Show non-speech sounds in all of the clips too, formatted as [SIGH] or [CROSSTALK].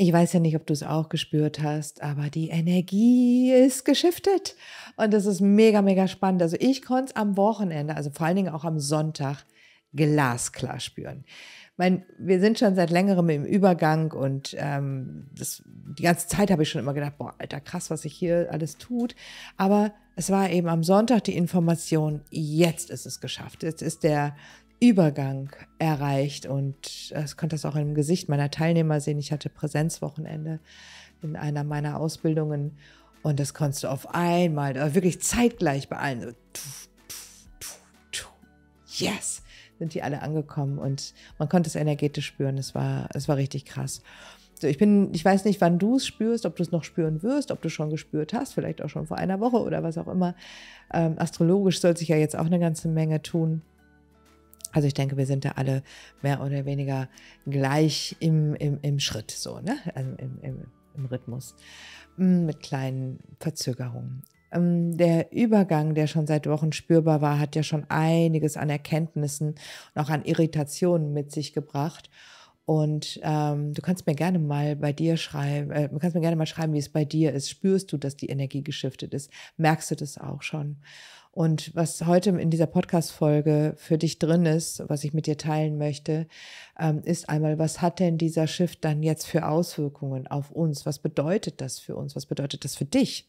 ich weiß ja nicht, ob du es auch gespürt hast, aber die Energie ist geschiftet. Und das ist mega, mega spannend. Also ich konnte es am Wochenende, also vor allen Dingen auch am Sonntag, glasklar spüren. Ich meine, wir sind schon seit längerem im Übergang und ähm, das, die ganze Zeit habe ich schon immer gedacht, boah, alter, krass, was sich hier alles tut. Aber es war eben am Sonntag die Information, jetzt ist es geschafft. Jetzt ist der Übergang erreicht und das konnte das auch im Gesicht meiner Teilnehmer sehen. Ich hatte Präsenzwochenende in einer meiner Ausbildungen und das konntest du auf einmal, wirklich zeitgleich bei allen. yes, sind die alle angekommen und man konnte es energetisch spüren. Es war, es war richtig krass. So, ich bin, ich weiß nicht, wann du es spürst, ob du es noch spüren wirst, ob du schon gespürt hast, vielleicht auch schon vor einer Woche oder was auch immer. Ähm, astrologisch soll sich ja jetzt auch eine ganze Menge tun. Also ich denke, wir sind da alle mehr oder weniger gleich im, im, im Schritt, so, ne? Also im, im, im Rhythmus, mm, mit kleinen Verzögerungen. Ähm, der Übergang, der schon seit Wochen spürbar war, hat ja schon einiges an Erkenntnissen und auch an Irritationen mit sich gebracht. Und ähm, du kannst mir gerne mal bei dir schreiben, äh, du kannst mir gerne mal schreiben, wie es bei dir ist. Spürst du, dass die Energie geschiftet ist? Merkst du das auch schon? Und was heute in dieser Podcast-Folge für dich drin ist, was ich mit dir teilen möchte, ähm, ist einmal, was hat denn dieser Shift dann jetzt für Auswirkungen auf uns? Was bedeutet das für uns? Was bedeutet das für dich?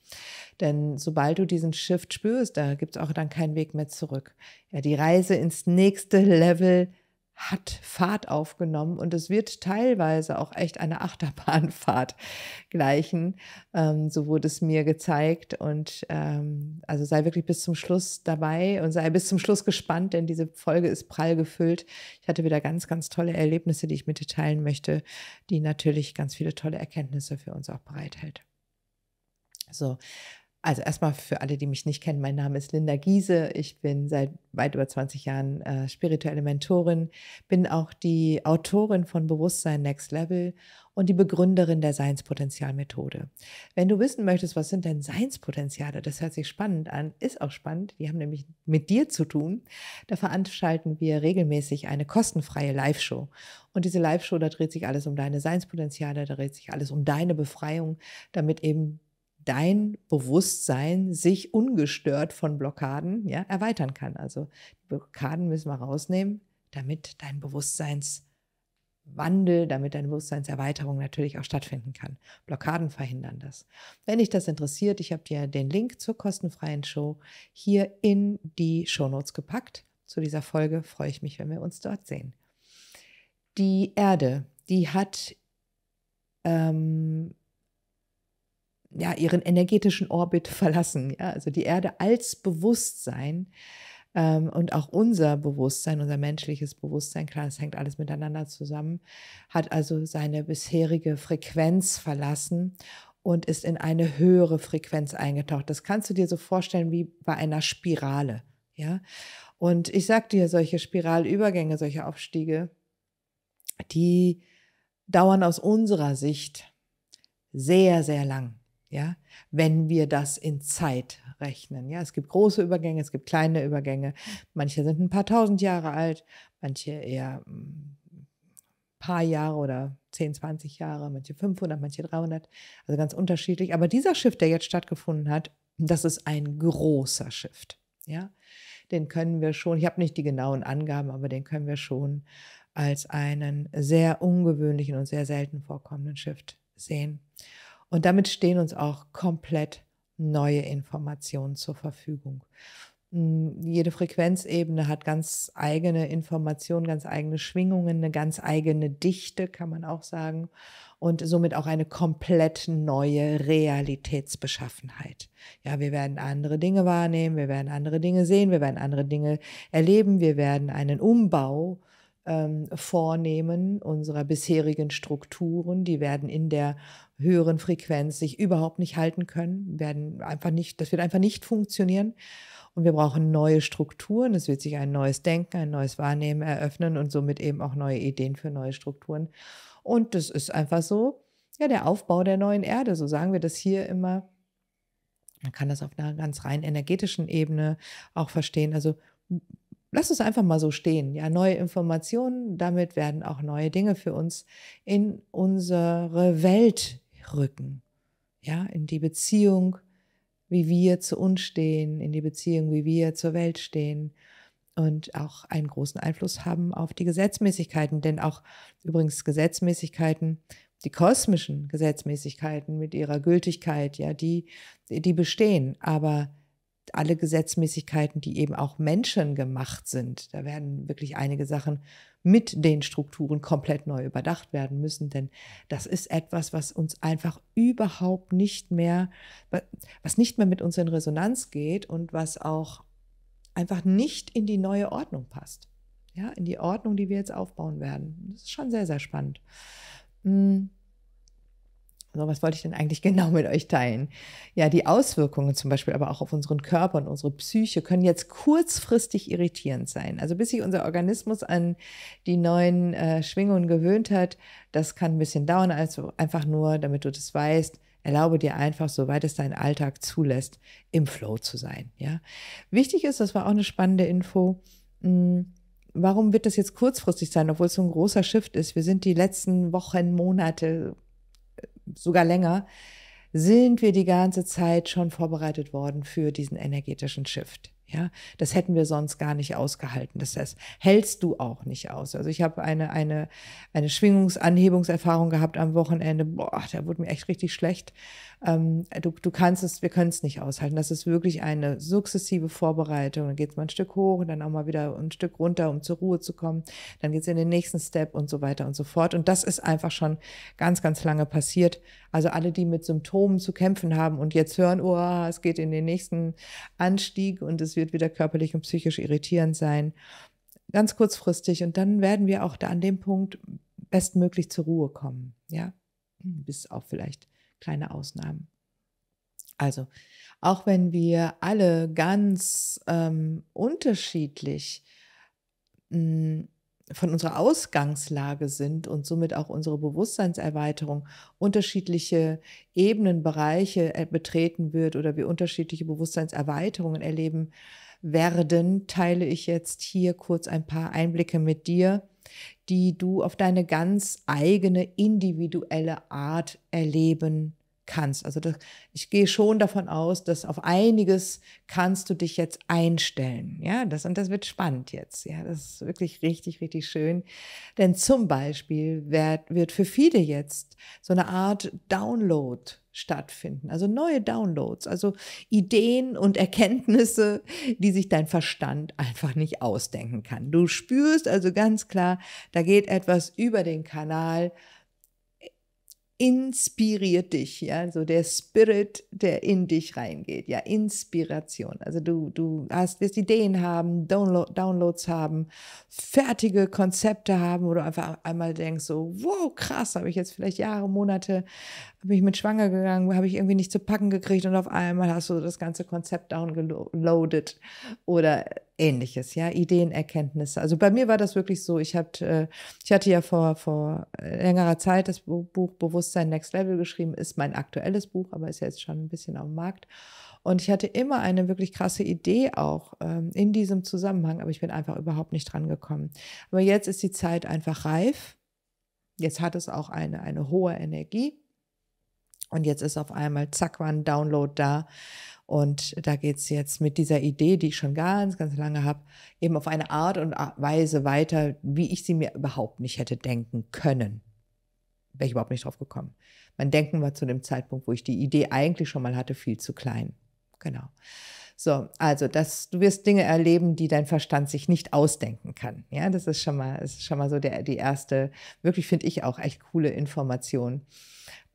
Denn sobald du diesen Shift spürst, da gibt es auch dann keinen Weg mehr zurück. Ja, die Reise ins nächste Level hat Fahrt aufgenommen und es wird teilweise auch echt eine Achterbahnfahrt gleichen. Ähm, so wurde es mir gezeigt und ähm, also sei wirklich bis zum Schluss dabei und sei bis zum Schluss gespannt, denn diese Folge ist prall gefüllt. Ich hatte wieder ganz, ganz tolle Erlebnisse, die ich mit dir teilen möchte, die natürlich ganz viele tolle Erkenntnisse für uns auch bereithält. So, also erstmal für alle, die mich nicht kennen, mein Name ist Linda Giese. Ich bin seit weit über 20 Jahren äh, spirituelle Mentorin, bin auch die Autorin von Bewusstsein Next Level und die Begründerin der Seinspotenzialmethode. Wenn du wissen möchtest, was sind denn Seinspotenziale, das hört sich spannend an, ist auch spannend, die haben nämlich mit dir zu tun. Da veranstalten wir regelmäßig eine kostenfreie Live-Show. Und diese Live-Show, da dreht sich alles um deine Seinspotenziale, da dreht sich alles um deine Befreiung, damit eben dein Bewusstsein sich ungestört von Blockaden ja, erweitern kann. Also Blockaden müssen wir rausnehmen, damit dein Bewusstseinswandel, damit deine Bewusstseinserweiterung natürlich auch stattfinden kann. Blockaden verhindern das. Wenn dich das interessiert, ich habe dir den Link zur kostenfreien Show hier in die Shownotes gepackt. Zu dieser Folge freue ich mich, wenn wir uns dort sehen. Die Erde, die hat ähm, ja, ihren energetischen Orbit [LAUGHS] verlassen. Ja? Also die Erde als Bewusstsein ähm, und auch unser Bewusstsein, unser menschliches Bewusstsein, klar, das hängt alles miteinander zusammen, hat also seine bisherige Frequenz verlassen und ist in eine höhere Frequenz eingetaucht. Das kannst du dir so vorstellen wie bei einer Spirale. Ja? Und ich sag dir, solche Spiralübergänge, solche Aufstiege, die dauern aus unserer Sicht sehr, sehr lang ja, wenn wir das in Zeit rechnen. Ja, es gibt große Übergänge, es gibt kleine Übergänge. Manche sind ein paar tausend Jahre alt, manche eher ein mm, paar Jahre oder 10, 20 Jahre, manche 500, manche 300, also ganz unterschiedlich. Aber dieser Shift, der jetzt stattgefunden hat, das ist ein großer Shift. Ja, den können wir schon, ich habe nicht die genauen Angaben, aber den können wir schon als einen sehr ungewöhnlichen und sehr selten vorkommenden Shift sehen. Und damit stehen uns auch komplett neue Informationen zur Verfügung. Hm, jede Frequenzebene hat ganz eigene Informationen, ganz eigene Schwingungen, eine ganz eigene Dichte, kann man auch sagen, und somit auch eine komplett neue Realitätsbeschaffenheit. Ja, wir werden andere Dinge wahrnehmen, wir werden andere Dinge sehen, wir werden andere Dinge erleben, wir werden einen Umbau ähm, vornehmen unserer bisherigen Strukturen, die werden in der höheren Frequenz sich überhaupt nicht halten können, werden einfach nicht, das wird einfach nicht funktionieren. Und wir brauchen neue Strukturen. Es wird sich ein neues Denken, ein neues Wahrnehmen eröffnen und somit eben auch neue Ideen für neue Strukturen. Und das ist einfach so, ja, der Aufbau der neuen Erde. So sagen wir das hier immer. Man kann das auf einer ganz rein energetischen Ebene auch verstehen. Also lass es einfach mal so stehen. Ja, neue Informationen, damit werden auch neue Dinge für uns in unsere Welt rücken. Ja, in die Beziehung, wie wir zu uns stehen, in die Beziehung, wie wir zur Welt stehen und auch einen großen Einfluss haben auf die Gesetzmäßigkeiten, denn auch übrigens Gesetzmäßigkeiten, die kosmischen Gesetzmäßigkeiten mit ihrer Gültigkeit, ja, die, die bestehen, aber alle Gesetzmäßigkeiten, die eben auch Menschen gemacht sind. Da werden wirklich einige Sachen mit den Strukturen komplett neu überdacht werden müssen, denn das ist etwas, was uns einfach überhaupt nicht mehr, was nicht mehr mit uns in Resonanz geht und was auch einfach nicht in die neue Ordnung passt. Ja, in die Ordnung, die wir jetzt aufbauen werden. Das ist schon sehr, sehr spannend. Hm. So, was wollte ich denn eigentlich [LAUGHS] genau mit euch teilen? Ja, die Auswirkungen zum Beispiel aber auch auf unseren Körper und unsere Psyche können jetzt kurzfristig irritierend sein. Also bis sich unser Organismus an die neuen äh, Schwingungen gewöhnt hat, das kann ein bisschen dauern. Also einfach nur, damit du das weißt, erlaube dir einfach, soweit es dein Alltag zulässt, im Flow zu sein. Ja, wichtig ist, das war auch eine spannende Info. Mh, hm, warum wird das jetzt kurzfristig sein, obwohl es so ein großer Shift ist? Wir sind die letzten Wochen, Monate sogar länger, sind wir die ganze Zeit schon vorbereitet worden für diesen energetischen Shift. Ja, das hätten wir sonst gar nicht ausgehalten. Das heißt, hältst du auch nicht aus. Also ich habe eine, eine, eine Schwingungsanhebungserfahrung gehabt am Wochenende. Boah, da wurde mir echt richtig schlecht ähm, du, du kannst es, wir können es nicht aushalten. Das ist wirklich eine sukzessive Vorbereitung. Dann geht es mal ein Stück hoch und dann auch mal wieder ein Stück runter, um zur Ruhe zu kommen. Dann geht es in den nächsten Step und so weiter und so fort. Und das ist einfach schon ganz, ganz lange passiert. Also alle, die mit Symptomen zu kämpfen haben und jetzt hören, oh, es geht in den nächsten Anstieg und es wird wieder körperlich und psychisch irritierend sein. Ganz kurzfristig. Und dann werden wir auch da an dem Punkt bestmöglich zur Ruhe kommen. Ja, bis auch vielleicht kleine Ausnahmen. Also, auch wenn wir alle ganz ähm, unterschiedlich mh, mm, von unserer Ausgangslage sind und somit auch unsere Bewusstseinserweiterung unterschiedliche Ebenen, Bereiche äh, betreten wird oder wir unterschiedliche Bewusstseinserweiterungen erleben werden, teile ich jetzt hier kurz ein paar Einblicke mit dir, die du auf deine ganz eigene individuelle Art erleben kannst. Also das, ich gehe schon davon aus, dass auf einiges kannst du dich jetzt einstellen. Ja, das und das wird spannend jetzt. Ja, das ist wirklich richtig, richtig schön. Denn zum Beispiel wird, wird für viele jetzt so eine Art Download stattfinden. Also neue Downloads, also Ideen und Erkenntnisse, die sich dein Verstand einfach nicht ausdenken kann. Du spürst also ganz klar, da geht etwas über den Kanal inspiriert dich, ja, so der Spirit, der in dich reingeht, ja, Inspiration. Also du, du hast, wirst Ideen haben, Download, Downloads haben, fertige Konzepte haben, wo du einfach einmal denkst, so, wow, krass, habe ich jetzt vielleicht Jahre, Monate bin ich mit schwanger gegangen, habe ich irgendwie nicht zu packen gekriegt und auf einmal hast du das ganze Konzept downloaded oder ähnliches, ja, Ideenerkenntnisse. Also bei mir war das wirklich so, ich hatte, äh, ich hatte ja vor, vor äh, längerer Zeit das Buch Bewusstsein Next Level geschrieben, ist mein aktuelles Buch, aber ist ja jetzt schon ein bisschen auf dem Markt. Und ich hatte immer eine wirklich krasse Idee auch ähm, in diesem Zusammenhang, aber ich bin einfach überhaupt nicht dran gekommen. Aber jetzt ist die Zeit einfach reif. Jetzt hat es auch eine, eine hohe Energie. Und jetzt ist auf einmal, zack, war ein Download da. Und da geht es jetzt mit dieser Idee, die ich schon ganz, ganz lange habe, eben auf eine Art und Weise weiter, wie ich sie mir überhaupt nicht hätte denken können. Wäre ich überhaupt nicht drauf gekommen. Mein Denken war zu dem Zeitpunkt, wo ich die Idee eigentlich schon mal hatte, viel zu klein. Genau. So, also das, du wirst Dinge erleben, die dein Verstand sich nicht ausdenken kann. Ja, das ist schon mal, ist schon mal so der, die erste, wirklich finde ich auch echt coole Information.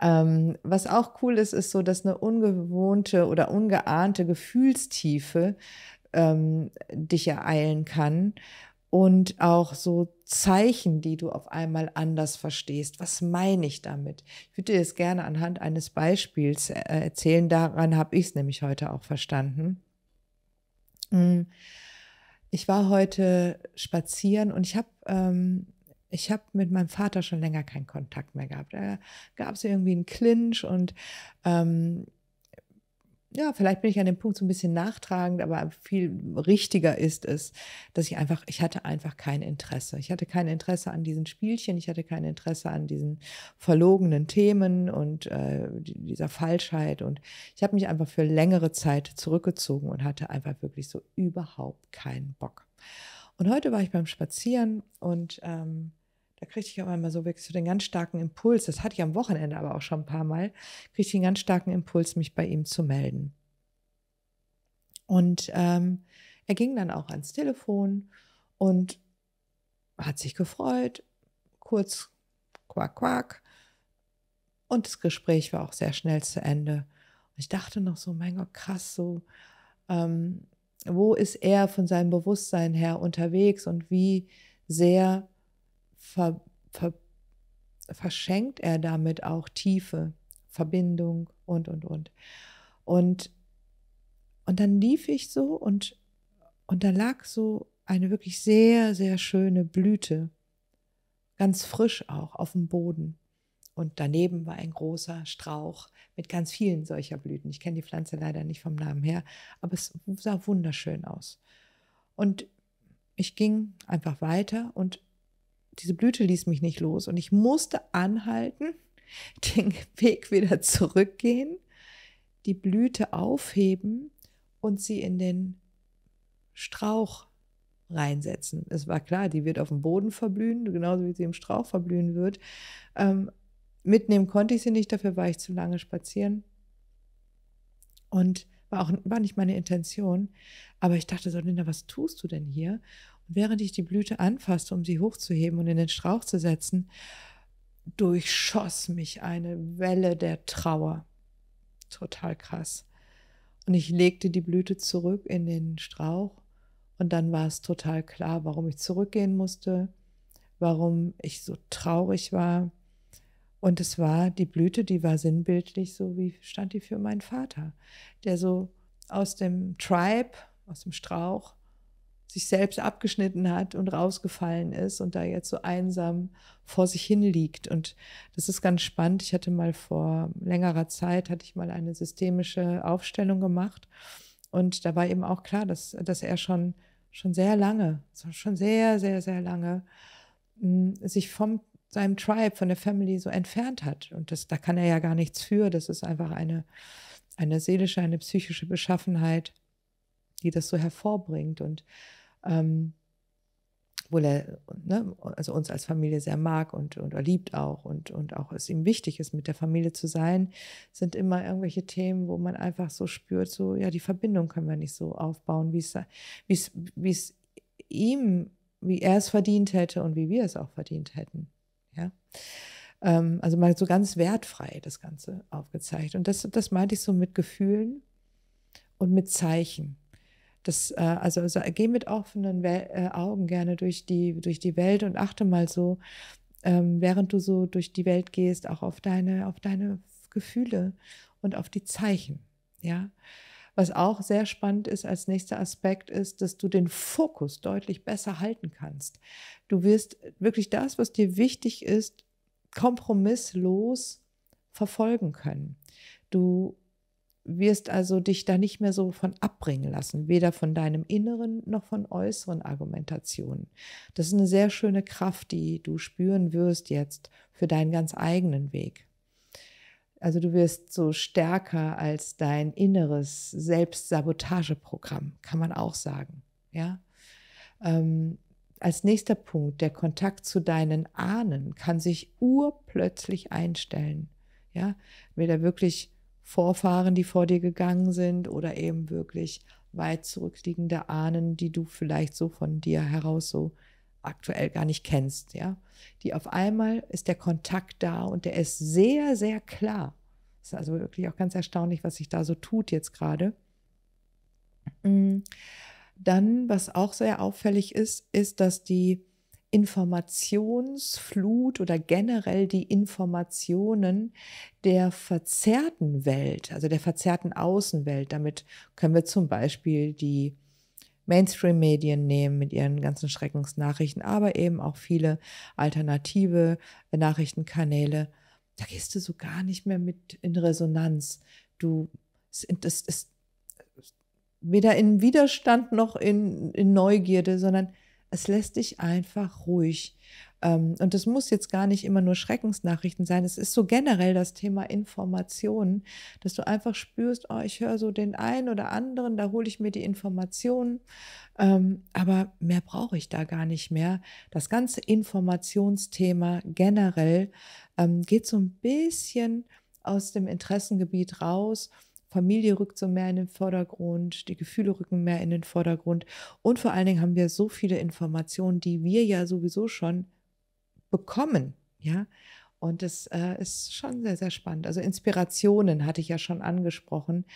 Ähm, was auch cool ist, ist so, dass eine ungewohnte oder ungeahnte Gefühlstiefe ähm, dich ereilen kann und auch so Zeichen, die du auf einmal anders verstehst. Was meine ich damit? Ich würde dir das gerne anhand eines Beispiels äh, erzählen. Daran habe ich es nämlich heute auch verstanden. Mm. Ich war heute spazieren und ich habe ähm, ich mit meinem Vater schon länger keinen Kontakt mehr gehabt. Da gab es irgendwie einen Clinch und ähm, ja, vielleicht bin ich an dem Punkt so ein bisschen nachtragend, aber viel richtiger ist es, dass ich einfach, ich hatte einfach kein Interesse. Ich hatte kein Interesse an diesen Spielchen, ich hatte kein Interesse an diesen verlogenen Themen und äh, dieser Falschheit. Und ich habe mich einfach für längere Zeit zurückgezogen und hatte einfach wirklich so überhaupt keinen Bock. Und heute war ich beim Spazieren und ähm, da kriegte ich auch einmal so wirklich so den ganz starken Impuls, das hatte ich am Wochenende aber auch schon ein paar Mal, kriegte ich den ganz starken Impuls, mich bei ihm zu melden. Und ähm, er ging dann auch ans Telefon und hat sich gefreut, kurz quack quack. Und das Gespräch war auch sehr schnell zu Ende. Und ich dachte noch so, mein Gott, krass, so, ähm, wo ist er von seinem Bewusstsein her unterwegs und wie sehr ver, ver, verschenkt er damit auch Tiefe, Verbindung und, und, und. Und, und dann lief ich so und, und da lag so eine wirklich sehr, sehr schöne Blüte, ganz frisch auch auf dem Boden. Und daneben war ein großer Strauch mit ganz vielen solcher Blüten. Ich kenne die Pflanze leider nicht vom Namen her, aber es sah wunderschön aus. Und ich ging einfach weiter und diese Blüte ließ mich nicht los und ich musste anhalten, [LAUGHS] den Weg wieder zurückgehen, die Blüte aufheben und sie in den Strauch reinsetzen. Es war klar, die wird auf dem Boden verblühen, genauso wie sie im Strauch verblühen wird. Ähm, mitnehmen konnte ich sie nicht, dafür war ich zu lange spazieren. Und war auch war nicht meine Intention. Aber ich dachte so, Linda, was tust du denn hier? Und während ich die Blüte anfasste, um sie hochzuheben und in den Strauch zu setzen, durchschoss mich eine Welle der Trauer. Total krass. Und ich legte die Blüte zurück in den Strauch und dann war es total klar, warum ich zurückgehen musste, warum ich so traurig war. Und es war die Blüte, die war sinnbildlich, so wie stand die für meinen Vater, der so aus dem Tribe, aus dem Strauch, sich selbst abgeschnitten hat und rausgefallen ist und da jetzt so einsam vor sich hin liegt. Und das ist ganz spannend. Ich hatte mal vor längerer Zeit, hatte ich mal eine systemische Aufstellung gemacht. Und da war eben auch klar, dass, dass er schon, schon sehr lange, schon sehr, sehr, sehr lange hm, sich vom seinem Tribe, von der Family so entfernt hat. Und das, da kann er ja gar nichts für. Das ist einfach eine, eine seelische, eine psychische Beschaffenheit, die das so hervorbringt. Und ähm, obwohl er ne, also uns als Familie sehr mag und, und er liebt auch und, und auch es ihm wichtig ist, mit der Familie zu sein, sind immer irgendwelche Themen, wo man einfach so spürt, so ja, die Verbindung können wir nicht so aufbauen, wie es, ihm, wie er es verdient hätte und wie wir es auch verdient hätten. Ja ähm, also mal so ganz wertfrei das Ganze aufgezeigt. Und das, das meinte ich so mit Gefühlen und mit Zeichen. Das, äh, also, also geh mit offenen We äh, Augen gerne durch die, durch die Welt und achte mal so, ähm, während du so durch die Welt gehst, auch auf deine, auf deine Gefühle und auf die Zeichen. Ja. Was auch sehr spannend ist als nächster Aspekt ist, dass du den Fokus deutlich besser halten kannst. Du wirst wirklich das, was dir wichtig ist, kompromisslos verfolgen können. Du wirst also dich da nicht mehr so von abbringen lassen, weder von deinem inneren noch von äußeren Argumentationen. Das ist eine sehr schöne Kraft, die du spüren wirst jetzt für deinen ganz eigenen Weg. Also du wirst so stärker als dein inneres Selbstsabotageprogramm, kann man auch sagen. Ja. Ähm, als nächster Punkt, der Kontakt zu deinen Ahnen kann sich urplötzlich einstellen. Ja, wenn wirklich Vorfahren, die vor dir gegangen sind oder eben wirklich weit zurückliegende Ahnen, die du vielleicht so von dir heraus so aktuell gar nicht kennst, ja. Die auf einmal ist der Kontakt da und der ist sehr, sehr klar. Das ist also wirklich auch ganz erstaunlich, was sich da so tut jetzt gerade. Mm. Dann, was auch sehr auffällig ist, ist, dass die Informationsflut oder generell die Informationen der verzerrten Welt, also der verzerrten Außenwelt. Damit können wir zum Beispiel die Mainstream-Medien nehmen mit ihren ganzen Schreckensnachrichten, aber eben auch viele alternative Nachrichtenkanäle. Da gehst du so gar nicht mehr mit in Resonanz. Du, das ist weder in Widerstand noch in, in Neugierde, sondern es lässt dich einfach ruhig. Ähm, und das muss jetzt gar nicht immer nur Schreckensnachrichten sein. Es ist so generell das Thema Informationen, dass du einfach spürst, oh, ich höre so den einen oder anderen, da hole ich mir die Informationen. Ähm, aber mehr brauche ich da gar nicht mehr. Das ganze Informationsthema generell ähm, geht so ein bisschen aus dem Interessengebiet raus Familie rückt so mehr in den Vordergrund, die Gefühle rücken mehr in den Vordergrund und vor allen Dingen haben wir so viele Informationen, die wir ja sowieso schon bekommen, ja. Und das äh, ist schon sehr, sehr spannend. Also Inspirationen hatte ich ja schon angesprochen.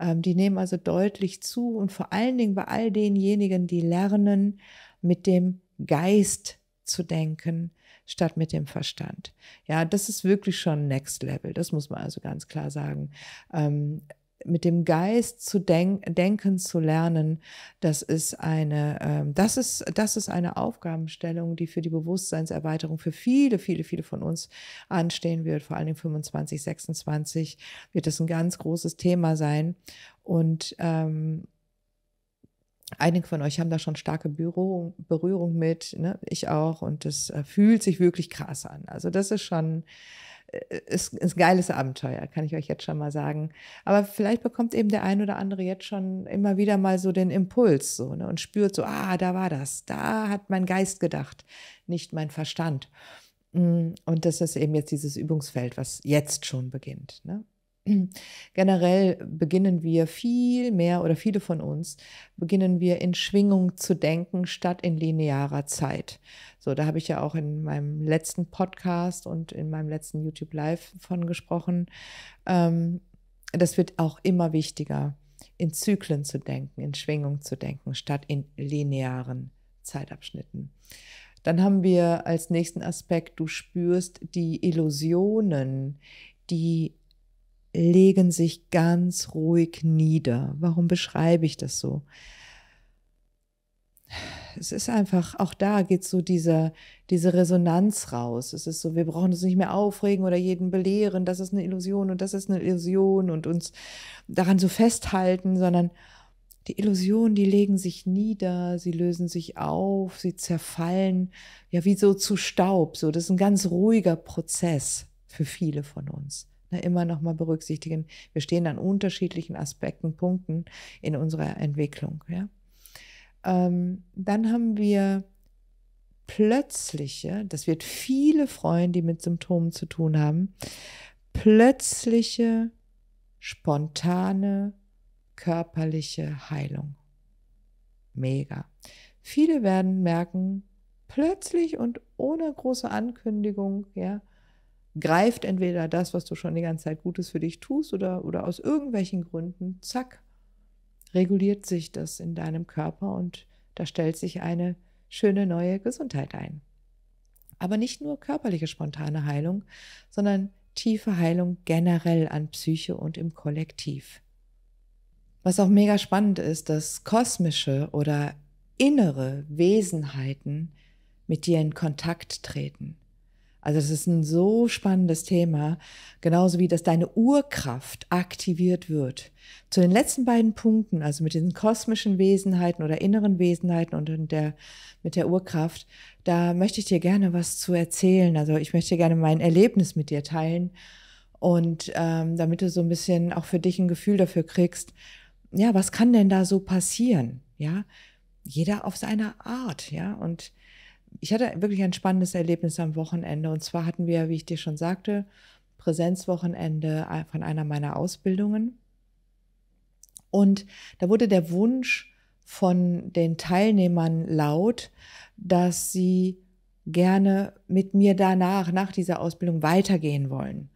Ähm, die nehmen also deutlich zu und vor allen Dingen bei all denjenigen, die lernen, mit dem Geist zu denken, statt mit dem Verstand. Ja, das ist wirklich schon Next Level. Das muss man also ganz klar sagen. Ähm, mit dem Geist zu denk denken zu lernen, das ist eine, ähm, das ist, das ist eine Aufgabenstellung, die für die Bewusstseinserweiterung für viele, viele, viele von uns anstehen wird. Vor allem 25, 26 wird das ein ganz großes Thema sein. Und ähm, Einige von euch haben da schon starke Berührung, Berührung mit, ne? ich auch, und das äh, fühlt sich wirklich krass an. Also das ist schon, ist, ist ein geiles Abenteuer, kann ich euch jetzt schon mal sagen. Aber vielleicht bekommt eben der ein oder andere jetzt schon immer wieder mal so den Impuls so, ne, und spürt so, ah, da war das, da hat mein Geist gedacht, nicht mein Verstand. Mm, und das ist eben jetzt dieses Übungsfeld, was jetzt schon beginnt. Ne? Generell beginnen wir viel mehr oder viele von uns beginnen wir in Schwingung zu denken statt in linearer Zeit. So, da habe ich ja auch in meinem letzten Podcast und in meinem letzten YouTube Live von gesprochen. Ähm, das wird auch immer wichtiger, in Zyklen zu denken, in Schwingung zu denken statt in linearen Zeitabschnitten. Dann haben wir als nächsten Aspekt, du spürst die Illusionen, die legen sich ganz ruhig nieder. Warum beschreibe ich das so? Es ist einfach, auch da geht so dieser, diese Resonanz raus. Es ist so, wir brauchen uns nicht mehr aufregen oder jeden belehren, das ist eine Illusion und das ist eine Illusion und uns daran so festhalten, sondern die Illusionen, die legen sich nieder, sie lösen sich auf, sie zerfallen, ja, wie so zu Staub. So, das ist ein ganz ruhiger Prozess für viele von uns immer noch mal berücksichtigen. Wir stehen an unterschiedlichen Aspekten, Punkten in unserer Entwicklung. Ja? Ähm, dann haben wir plötzliche, das wird viele freuen, die mit Symptomen zu tun haben, plötzliche, spontane, körperliche Heilung. Mega. Viele werden merken, plötzlich und ohne große Ankündigung, ja, greift entweder das, was du schon die ganze Zeit Gutes für dich tust oder, oder aus irgendwelchen Gründen, zack, reguliert sich das in deinem Körper und da stellt sich eine schöne neue Gesundheit ein. Aber nicht nur körperliche spontane Heilung, sondern tiefe Heilung generell an Psyche und im Kollektiv. Was auch mega spannend ist, dass kosmische oder innere Wesenheiten mit dir in Kontakt treten. Also das ist ein so spannendes Thema, genauso wie, dass deine Urkraft aktiviert wird. Zu den letzten beiden Punkten, also mit den kosmischen Wesenheiten oder inneren Wesenheiten und der, mit der Urkraft, da möchte ich dir gerne was zu erzählen. Also ich möchte gerne mein Erlebnis mit dir teilen und ähm, damit du so ein bisschen auch für dich ein Gefühl dafür kriegst, ja, was kann denn da so passieren? Ja, jeder auf seiner Art, ja, und ich hatte wirklich ein spannendes Erlebnis am Wochenende. Und zwar hatten wir, wie ich dir schon sagte, Präsenzwochenende äh, von einer meiner Ausbildungen. Und da wurde der Wunsch von den Teilnehmern laut, dass sie gerne mit mir danach, nach dieser Ausbildung weitergehen wollen.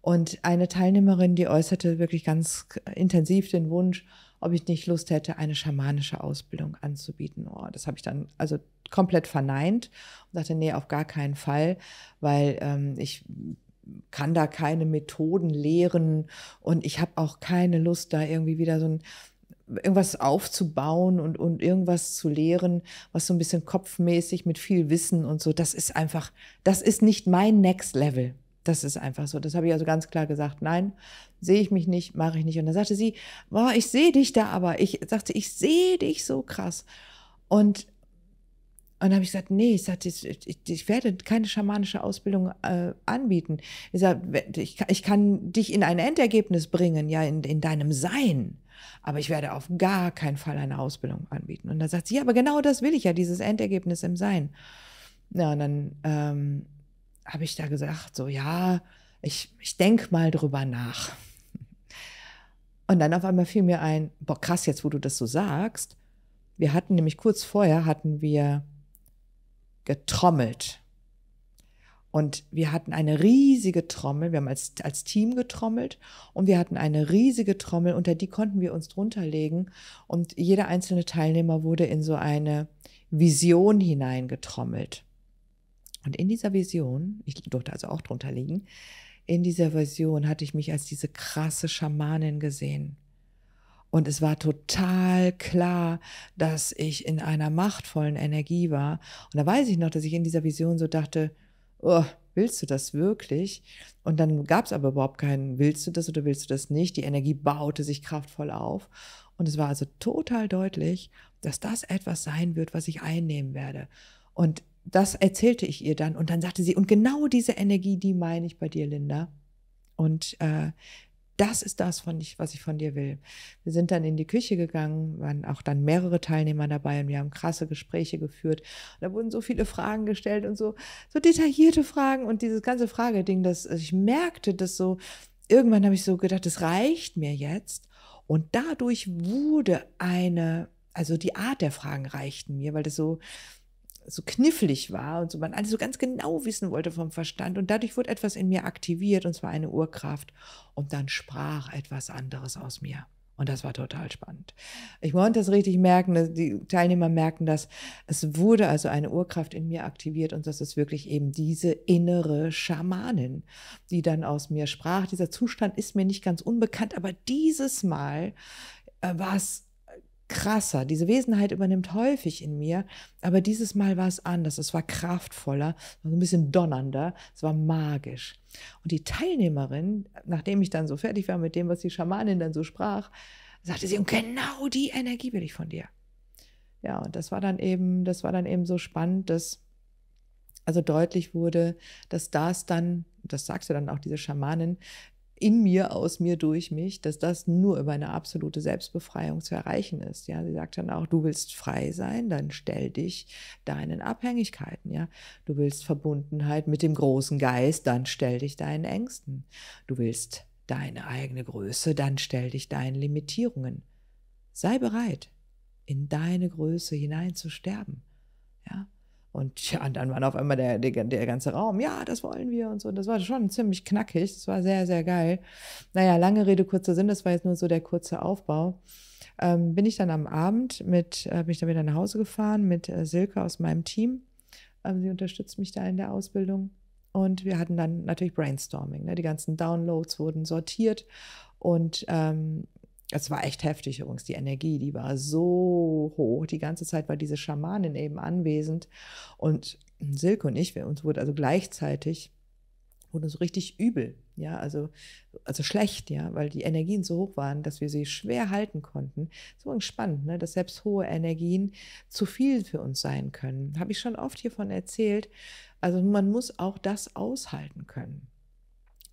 Und eine Teilnehmerin, die äußerte wirklich ganz intensiv den Wunsch, ob ich nicht Lust hätte, eine schamanische Ausbildung anzubieten. Oh, das habe ich dann also komplett verneint und dachte, nee, auf gar keinen Fall, weil ähm, ich kann da keine Methoden lehren und ich habe auch keine Lust, da irgendwie wieder so ein irgendwas aufzubauen und, und irgendwas zu lehren, was so ein bisschen kopfmäßig mit viel Wissen und so, das ist einfach, das ist nicht mein Next Level. Das ist einfach so. Das habe ich also ganz klar gesagt. Nein, sehe ich mich nicht, mache ich nicht. Und dann sagte sie, boah, ich sehe dich da aber. Ich sagte, ich sehe dich so krass. Und, und dann habe ich gesagt, nee, ich, sagte, ich, ich, ich werde keine schamanische Ausbildung äh, anbieten. Ich, sagte, ich, ich kann dich in ein Endergebnis bringen, ja, in, in deinem Sein. Aber ich werde auf gar keinen Fall eine Ausbildung anbieten. Und dann sagt sie, ja, aber genau das will ich ja, dieses Endergebnis im Sein. Ja, und dann ähm, habe ich da gesagt, so ja, ich, ich denke mal drüber nach. Und dann auf einmal fiel mir ein, boah, krass, jetzt wo du das so sagst, wir hatten nämlich kurz vorher, hatten wir getrommelt. Und wir hatten eine riesige Trommel, wir haben als, als Team getrommelt und wir hatten eine riesige Trommel, unter die konnten wir uns drunter legen und jeder einzelne Teilnehmer wurde in so eine Vision hineingetrommelt. Und in dieser Vision, ich durfte also auch drunter liegen, in dieser Vision hatte ich mich als diese krasse Schamanin gesehen. Und es war total klar, dass ich in einer machtvollen Energie war. Und da weiß ich noch, dass ich in dieser Vision so dachte, oh, willst du das wirklich? Und dann gab es aber überhaupt keinen, willst du das oder willst du das nicht? Die Energie baute sich kraftvoll auf. Und es war also total deutlich, dass das etwas sein wird, was ich einnehmen werde. Und das erzählte ich ihr dann und dann sagte sie, und genau diese Energie, die meine ich bei dir, Linda. Und äh, das ist das, ich, was ich von dir will. Wir sind dann in die Küche gegangen, waren auch dann mehrere Teilnehmer dabei und wir haben krasse Gespräche geführt. Und da wurden so viele Fragen gestellt und so, so detaillierte Fragen und dieses ganze Frageding, dass also ich merkte, dass so, irgendwann habe ich so gedacht, das reicht mir jetzt. Und dadurch wurde eine, also die Art der Fragen reichten mir, weil das so, so knifflig war und so man alles so ganz genau wissen wollte vom Verstand und dadurch wurde etwas in mir aktiviert und zwar eine Urkraft und dann sprach etwas anderes aus mir. Und das war total spannend. Ich wollte das richtig merken, die Teilnehmer merken das. Es wurde also eine Urkraft in mir aktiviert und das ist wirklich eben diese innere Schamanin, die dann aus mir sprach. Dieser Zustand ist mir nicht ganz unbekannt, aber dieses Mal äh, war es krasser. Diese Wesenheit übernimmt häufig in mir, aber dieses Mal war es anders. Es war kraftvoller, so ein bisschen donnernder, es war magisch. Und die Teilnehmerin, nachdem ich dann so fertig war mit dem, was die Schamanin dann so sprach, sagte sie, und genau die Energie will ich von dir. Ja, und das war dann eben, das war dann eben so spannend, dass also deutlich wurde, dass das dann, das sagte dann auch diese Schamanin, in mir, aus mir, durch mich, dass das nur über eine absolute Selbstbefreiung zu erreichen ist. Ja, sie sagt dann auch, du willst frei sein, dann stell dich deinen Abhängigkeiten. Ja, du willst Verbundenheit mit dem großen Geist, dann stell dich deinen Ängsten. Du willst deine eigene Größe, dann stell dich deinen Limitierungen. Sei bereit, in deine Größe hinein zu sterben. Ja, und ja, und dann war auf einmal der, der, der, ganze Raum, ja, das wollen wir und so. Das war schon ziemlich knackig. Das war sehr, sehr geil. Naja, lange Rede, kurzer Sinn, das war jetzt nur so der kurze Aufbau. Ähm, bin ich dann am Abend mit, äh, bin ich dann wieder nach Hause gefahren mit äh, Silke aus meinem Team. Ähm, sie unterstützt mich da in der Ausbildung. Und wir hatten dann natürlich Brainstorming. Ne? Die ganzen Downloads wurden sortiert und ähm, es war echt heftig übrigens, die Energie, die war so hoch. Die ganze Zeit war diese Schamanin eben anwesend. Und Silke und ich, wir, uns wurde also gleichzeitig, wurde uns richtig übel, ja, also, also schlecht, ja, weil die Energien so hoch waren, dass wir sie schwer halten konnten. So entspannt, ne, dass selbst hohe Energien zu viel für uns sein können. Habe ich schon oft hiervon erzählt. Also man muss auch das aushalten können.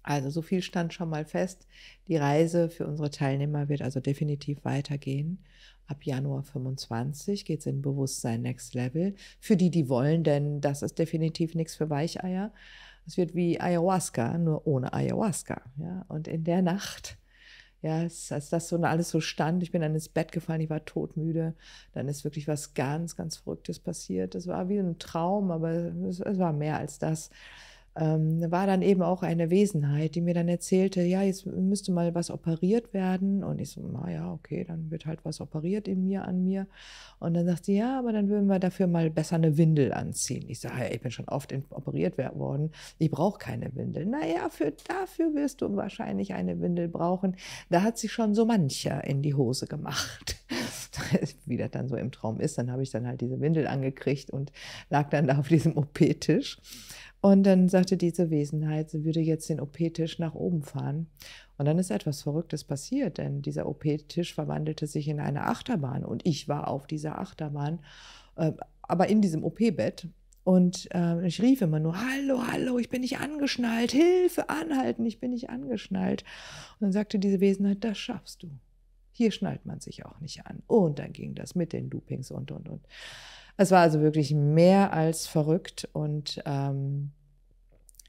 Also so viel stand schon mal fest. Die Reise für unsere Teilnehmer wird also definitiv weitergehen. Ab Januar 25 geht es in Bewusstsein Next Level. Für die, die wollen, denn das ist definitiv nichts für Weicheier. Es wird wie Ayahuasca, nur ohne Ayahuasca. Ja? Und in der Nacht, ja, als das so alles so stand, ich bin dann ins Bett gefallen, ich war todmüde. Dann ist wirklich was ganz, ganz Verrücktes passiert. Es war wie ein Traum, aber es, es war mehr als das ähm, war dann eben auch eine Wesenheit, die mir dann erzählte, ja, jetzt müsste mal was operiert werden. Und ich so, naja, okay, dann wird halt was operiert in mir, an mir. Und dann sagt sie, ja, aber dann würden wir dafür mal besser eine Windel anziehen. Ich sage, hey, ich bin schon oft operiert worden, ich brauche keine Windel. Naja, für, dafür wirst du wahrscheinlich eine Windel brauchen. Da hat sich schon so mancher in die Hose gemacht. [LAUGHS] Wie das dann so im Traum ist, dann habe ich dann halt diese Windel angekriegt und lag dann da auf diesem OP-Tisch und dann sagte diese Wesenheit, sie würde jetzt den OP-Tisch nach oben fahren. Und dann ist etwas Verrücktes passiert, denn dieser OP-Tisch verwandelte sich in eine Achterbahn und ich war auf dieser Achterbahn, äh, aber in diesem OP-Bett. Und äh, ich rief immer nur, hallo, hallo, ich bin nicht angeschnallt, Hilfe, anhalten, ich bin nicht angeschnallt. Und dann sagte diese Wesenheit, das schaffst du. Hier schnallt man sich auch nicht an. Und dann ging das mit den Loopings und, und, und. Es war also wirklich mehr als verrückt und ähm,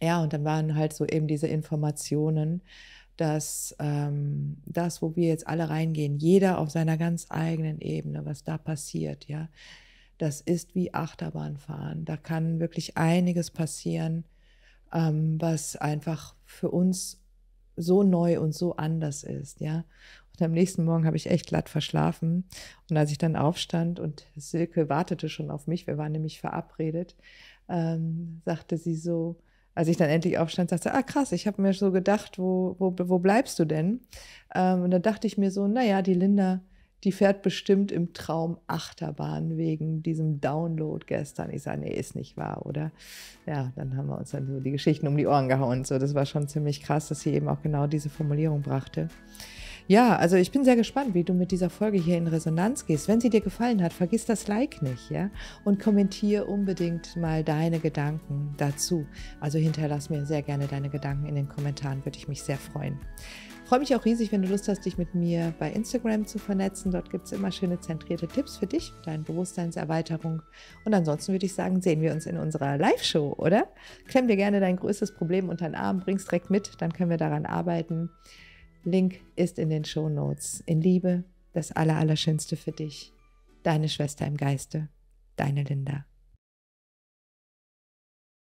ja, und dann waren halt so eben diese Informationen, dass ähm, das, wo wir jetzt alle reingehen, jeder auf seiner ganz eigenen Ebene, was da passiert, ja, das ist wie Achterbahnfahren. Da kann wirklich einiges passieren, ähm, was einfach für uns so neu und so anders ist, ja. Und am nächsten Morgen habe ich echt glatt verschlafen. Und als ich dann aufstand und Silke wartete schon auf mich, wir waren nämlich verabredet, ähm, sagte sie so, als ich dann endlich aufstand, sagte, ah krass, ich habe mir so gedacht, wo, wo, wo bleibst du denn? Ähm, und da dachte ich mir so, naja, die Linda, die fährt bestimmt im Traum Achterbahn wegen diesem Download gestern. Ich sage, nee, ist nicht wahr, oder? Ja, dann haben wir uns dann so die Geschichten um die Ohren gehauen. So, das war schon ziemlich krass, dass sie eben auch genau diese Formulierung brachte. Ja, also ich bin sehr gespannt, wie du mit dieser Folge hier in Resonanz gehst. Wenn sie dir gefallen hat, vergiss das Like nicht, ja? Und kommentier unbedingt mal deine Gedanken dazu. Also hinterlass mir sehr gerne deine Gedanken in den Kommentaren, würde ich mich sehr freuen freue mich auch riesig, wenn du Lust hast, dich mit mir bei Instagram zu vernetzen. Dort gibt es immer schöne zentrierte Tipps für dich, deine Bewusstseinserweiterung. Und ansonsten würde ich sagen, sehen wir uns in unserer Live-Show, oder? Klemm dir gerne dein größtes Problem unter den Arm, bring's direkt mit, dann können wir daran arbeiten. Link ist in den Show Notes. In Liebe, das Allerallerschönste für dich. Deine Schwester im Geiste, deine Linda.